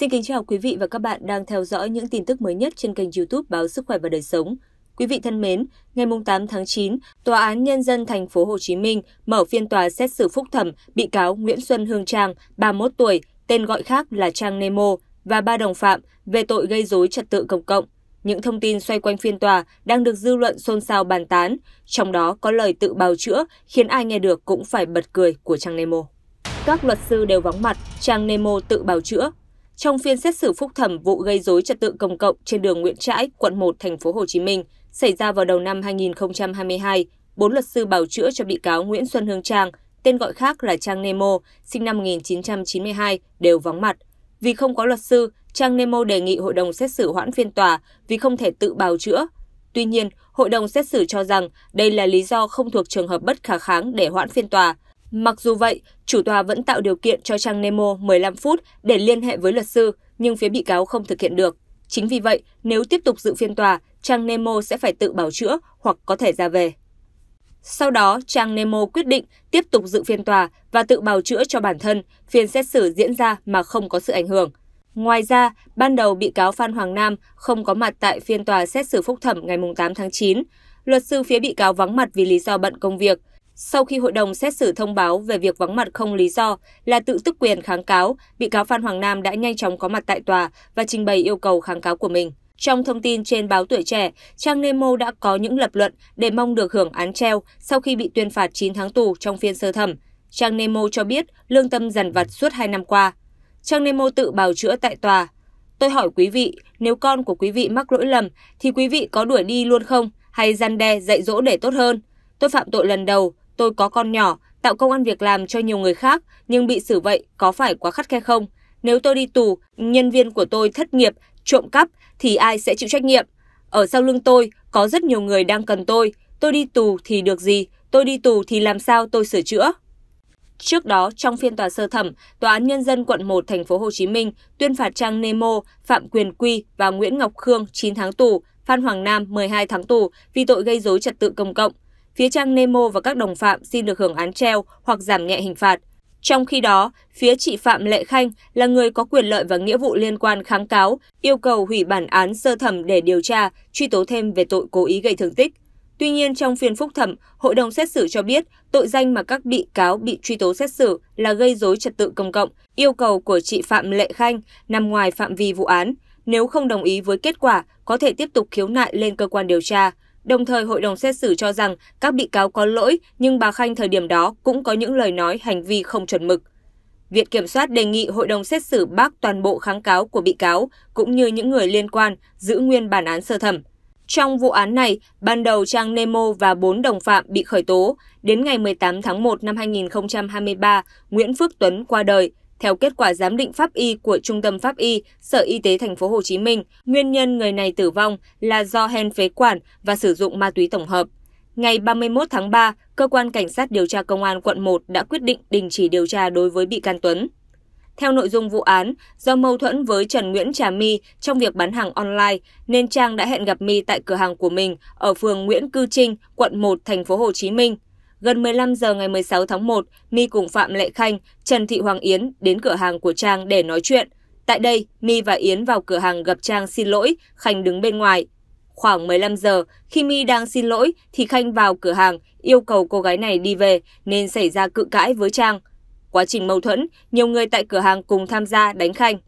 Xin kính chào quý vị và các bạn đang theo dõi những tin tức mới nhất trên kênh YouTube báo Sức khỏe và đời sống. Quý vị thân mến, ngày 8 tháng 9, Tòa án Nhân dân thành phố Hồ Chí Minh mở phiên tòa xét xử phúc thẩm bị cáo Nguyễn Xuân Hương Trang, 31 tuổi, tên gọi khác là Trang Nemo, và ba đồng phạm về tội gây dối trật tự công cộng. Những thông tin xoay quanh phiên tòa đang được dư luận xôn xao bàn tán, trong đó có lời tự bào chữa khiến ai nghe được cũng phải bật cười của Trang Nemo. Các luật sư đều vắng mặt, Trang Nemo tự bào chữa trong phiên xét xử phúc thẩm vụ gây dối trật tự công cộng trên đường Nguyễn Trãi, quận 1, thành phố Hồ Chí Minh, xảy ra vào đầu năm 2022, bốn luật sư bào chữa cho bị cáo Nguyễn Xuân Hương Trang, tên gọi khác là Trang Nemo, sinh năm 1992, đều vắng mặt. Vì không có luật sư, Trang Nemo đề nghị hội đồng xét xử hoãn phiên tòa vì không thể tự bào chữa. Tuy nhiên, hội đồng xét xử cho rằng đây là lý do không thuộc trường hợp bất khả kháng để hoãn phiên tòa – Mặc dù vậy, chủ tòa vẫn tạo điều kiện cho Trang Nemo 15 phút để liên hệ với luật sư, nhưng phía bị cáo không thực hiện được. Chính vì vậy, nếu tiếp tục dự phiên tòa, Trang Nemo sẽ phải tự bảo chữa hoặc có thể ra về. Sau đó, Trang Nemo quyết định tiếp tục dự phiên tòa và tự bào chữa cho bản thân, phiên xét xử diễn ra mà không có sự ảnh hưởng. Ngoài ra, ban đầu bị cáo Phan Hoàng Nam không có mặt tại phiên tòa xét xử phúc thẩm ngày 8 tháng 9. Luật sư phía bị cáo vắng mặt vì lý do bận công việc. Sau khi hội đồng xét xử thông báo về việc vắng mặt không lý do là tự tức quyền kháng cáo, bị cáo Phan Hoàng Nam đã nhanh chóng có mặt tại tòa và trình bày yêu cầu kháng cáo của mình. Trong thông tin trên báo Tuổi Trẻ, Trang Nemo đã có những lập luận để mong được hưởng án treo sau khi bị tuyên phạt 9 tháng tù trong phiên sơ thẩm. Trang Nemo cho biết lương tâm dần vặt suốt 2 năm qua. Trang Nemo tự bào chữa tại tòa. Tôi hỏi quý vị, nếu con của quý vị mắc lỗi lầm thì quý vị có đuổi đi luôn không hay gian đe dạy dỗ để tốt hơn? Tôi phạm tội lần đầu, tôi có con nhỏ, tạo công ăn việc làm cho nhiều người khác, nhưng bị xử vậy có phải quá khắt khe không? Nếu tôi đi tù, nhân viên của tôi thất nghiệp, trộm cắp thì ai sẽ chịu trách nhiệm? Ở sau lưng tôi có rất nhiều người đang cần tôi, tôi đi tù thì được gì, tôi đi tù thì làm sao tôi sửa chữa? Trước đó, trong phiên tòa sơ thẩm, Tòa án Nhân dân quận 1 thành phố Hồ Chí Minh tuyên phạt Trang Nemo, Phạm Quyền Quy và Nguyễn Ngọc Khương 9 tháng tù, Phan Hoàng Nam 12 tháng tù vì tội gây dối trật tự công cộng phía trang Nemo và các đồng phạm xin được hưởng án treo hoặc giảm nhẹ hình phạt. Trong khi đó, phía chị Phạm Lệ Khanh là người có quyền lợi và nghĩa vụ liên quan kháng cáo, yêu cầu hủy bản án sơ thẩm để điều tra, truy tố thêm về tội cố ý gây thương tích. Tuy nhiên, trong phiên phúc thẩm, hội đồng xét xử cho biết tội danh mà các bị cáo bị truy tố xét xử là gây dối trật tự công cộng, yêu cầu của chị Phạm Lệ Khanh nằm ngoài phạm vi vụ án. Nếu không đồng ý với kết quả, có thể tiếp tục khiếu nại lên cơ quan điều tra. Đồng thời, hội đồng xét xử cho rằng các bị cáo có lỗi nhưng bà Khanh thời điểm đó cũng có những lời nói hành vi không chuẩn mực. Viện Kiểm soát đề nghị hội đồng xét xử bác toàn bộ kháng cáo của bị cáo cũng như những người liên quan giữ nguyên bản án sơ thẩm. Trong vụ án này, ban đầu Trang Nemo và 4 đồng phạm bị khởi tố. Đến ngày 18 tháng 1 năm 2023, Nguyễn Phước Tuấn qua đời. Theo kết quả giám định pháp y của Trung tâm Pháp y, Sở Y tế thành phố Hồ Chí Minh, nguyên nhân người này tử vong là do hen phế quản và sử dụng ma túy tổng hợp. Ngày 31 tháng 3, cơ quan cảnh sát điều tra công an quận 1 đã quyết định đình chỉ điều tra đối với bị can Tuấn. Theo nội dung vụ án, do mâu thuẫn với Trần Nguyễn Trà My trong việc bán hàng online nên Trang đã hẹn gặp My tại cửa hàng của mình ở phường Nguyễn Cư Trinh, quận 1, thành phố Hồ Chí Minh Gần 15 giờ ngày 16 tháng 1, My cùng Phạm Lệ Khanh, Trần Thị Hoàng Yến đến cửa hàng của Trang để nói chuyện. Tại đây, My và Yến vào cửa hàng gặp Trang xin lỗi, Khanh đứng bên ngoài. Khoảng 15 giờ, khi My đang xin lỗi thì Khanh vào cửa hàng yêu cầu cô gái này đi về nên xảy ra cự cãi với Trang. Quá trình mâu thuẫn, nhiều người tại cửa hàng cùng tham gia đánh Khanh.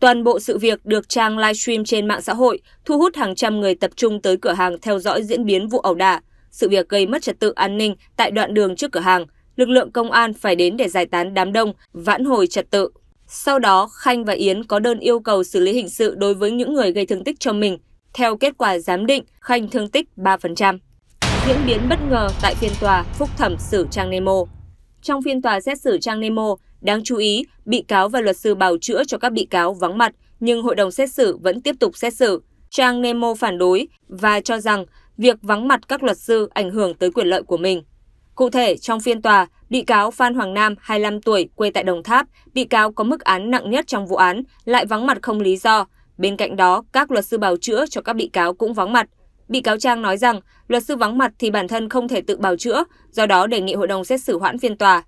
Toàn bộ sự việc được Trang livestream trên mạng xã hội, thu hút hàng trăm người tập trung tới cửa hàng theo dõi diễn biến vụ ẩu đả sự việc gây mất trật tự an ninh tại đoạn đường trước cửa hàng. Lực lượng công an phải đến để giải tán đám đông, vãn hồi trật tự. Sau đó, Khanh và Yến có đơn yêu cầu xử lý hình sự đối với những người gây thương tích cho mình. Theo kết quả giám định, Khanh thương tích 3%. Diễn biến bất ngờ tại phiên tòa phúc thẩm xử Trang Nemo. Trong phiên tòa xét xử Trang Nemo, đáng chú ý, bị cáo và luật sư bào chữa cho các bị cáo vắng mặt, nhưng hội đồng xét xử vẫn tiếp tục xét xử. Trang Nemo phản đối và cho rằng việc vắng mặt các luật sư ảnh hưởng tới quyền lợi của mình. Cụ thể, trong phiên tòa, bị cáo Phan Hoàng Nam, 25 tuổi, quê tại Đồng Tháp, bị cáo có mức án nặng nhất trong vụ án, lại vắng mặt không lý do. Bên cạnh đó, các luật sư bào chữa cho các bị cáo cũng vắng mặt. Bị cáo Trang nói rằng, luật sư vắng mặt thì bản thân không thể tự bào chữa, do đó đề nghị hội đồng xét xử hoãn phiên tòa.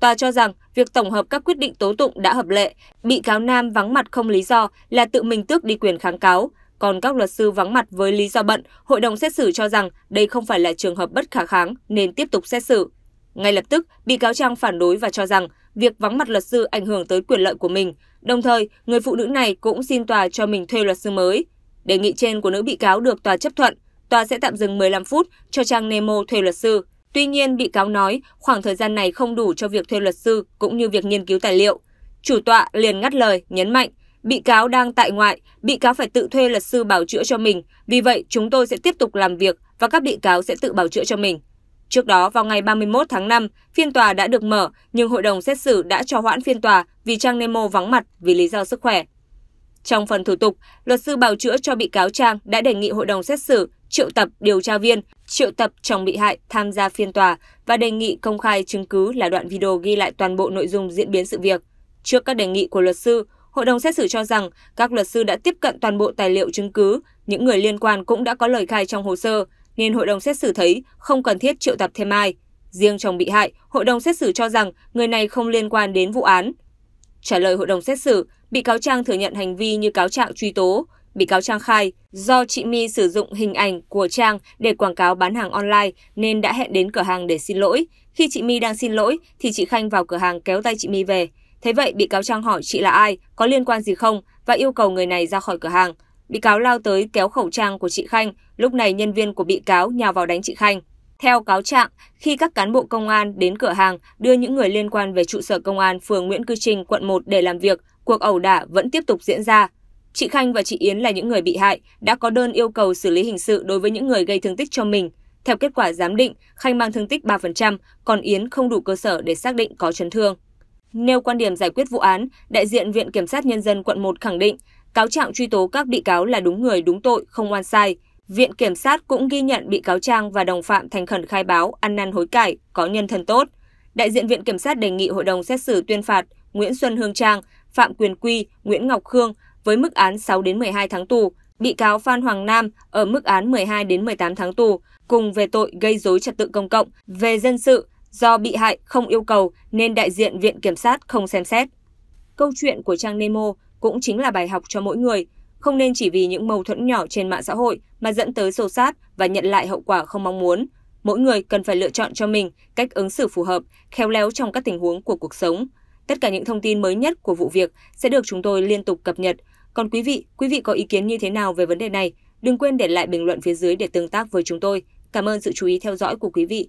Tòa cho rằng, việc tổng hợp các quyết định tố tụng đã hợp lệ, bị cáo Nam vắng mặt không lý do là tự mình tước đi quyền kháng cáo, còn các luật sư vắng mặt với lý do bận, hội đồng xét xử cho rằng đây không phải là trường hợp bất khả kháng nên tiếp tục xét xử. Ngay lập tức, bị cáo Trang phản đối và cho rằng việc vắng mặt luật sư ảnh hưởng tới quyền lợi của mình. Đồng thời, người phụ nữ này cũng xin tòa cho mình thuê luật sư mới. Đề nghị trên của nữ bị cáo được tòa chấp thuận, tòa sẽ tạm dừng 15 phút cho Trang Nemo thuê luật sư. Tuy nhiên, bị cáo nói khoảng thời gian này không đủ cho việc thuê luật sư cũng như việc nghiên cứu tài liệu. Chủ tọa liền ngắt lời, nhấn mạnh Bị cáo đang tại ngoại, bị cáo phải tự thuê luật sư bảo chữa cho mình, vì vậy chúng tôi sẽ tiếp tục làm việc và các bị cáo sẽ tự bảo chữa cho mình. Trước đó vào ngày 31 tháng 5, phiên tòa đã được mở nhưng hội đồng xét xử đã cho hoãn phiên tòa vì Trang Nemo vắng mặt vì lý do sức khỏe. Trong phần thủ tục, luật sư bào chữa cho bị cáo Trang đã đề nghị hội đồng xét xử triệu tập điều tra viên, triệu tập chồng bị hại tham gia phiên tòa và đề nghị công khai chứng cứ là đoạn video ghi lại toàn bộ nội dung diễn biến sự việc. Trước các đề nghị của luật sư, Hội đồng xét xử cho rằng các luật sư đã tiếp cận toàn bộ tài liệu chứng cứ, những người liên quan cũng đã có lời khai trong hồ sơ, nên hội đồng xét xử thấy không cần thiết triệu tập thêm ai. Riêng chồng bị hại, hội đồng xét xử cho rằng người này không liên quan đến vụ án. Trả lời hội đồng xét xử, bị cáo Trang thừa nhận hành vi như cáo trạng truy tố. Bị cáo Trang khai, do chị My sử dụng hình ảnh của Trang để quảng cáo bán hàng online nên đã hẹn đến cửa hàng để xin lỗi. Khi chị My đang xin lỗi thì chị Khanh vào cửa hàng kéo tay chị My về. Thế vậy bị cáo Trang hỏi chị là ai, có liên quan gì không và yêu cầu người này ra khỏi cửa hàng. Bị cáo lao tới kéo khẩu trang của chị Khanh, lúc này nhân viên của bị cáo nhào vào đánh chị Khanh. Theo cáo trạng, khi các cán bộ công an đến cửa hàng đưa những người liên quan về trụ sở công an phường Nguyễn Cư Trinh, quận 1 để làm việc, cuộc ẩu đả vẫn tiếp tục diễn ra. Chị Khanh và chị Yến là những người bị hại, đã có đơn yêu cầu xử lý hình sự đối với những người gây thương tích cho mình. Theo kết quả giám định, Khanh mang thương tích 3%, còn Yến không đủ cơ sở để xác định có chấn thương. Nêu quan điểm giải quyết vụ án, đại diện Viện Kiểm sát Nhân dân quận 1 khẳng định, cáo trạng truy tố các bị cáo là đúng người đúng tội, không oan sai. Viện Kiểm sát cũng ghi nhận bị cáo Trang và đồng phạm thành khẩn khai báo, ăn năn hối cải, có nhân thân tốt. Đại diện Viện Kiểm sát đề nghị hội đồng xét xử tuyên phạt Nguyễn Xuân Hương Trang, Phạm Quyền Quy, Nguyễn Ngọc Khương với mức án 6 đến 12 tháng tù, bị cáo Phan Hoàng Nam ở mức án 12 đến 18 tháng tù cùng về tội gây dối trật tự công cộng về dân sự Do bị hại không yêu cầu nên đại diện Viện Kiểm sát không xem xét. Câu chuyện của trang Nemo cũng chính là bài học cho mỗi người, không nên chỉ vì những mâu thuẫn nhỏ trên mạng xã hội mà dẫn tới xô sát và nhận lại hậu quả không mong muốn. Mỗi người cần phải lựa chọn cho mình cách ứng xử phù hợp, khéo léo trong các tình huống của cuộc sống. Tất cả những thông tin mới nhất của vụ việc sẽ được chúng tôi liên tục cập nhật. Còn quý vị, quý vị có ý kiến như thế nào về vấn đề này? Đừng quên để lại bình luận phía dưới để tương tác với chúng tôi. Cảm ơn sự chú ý theo dõi của quý vị.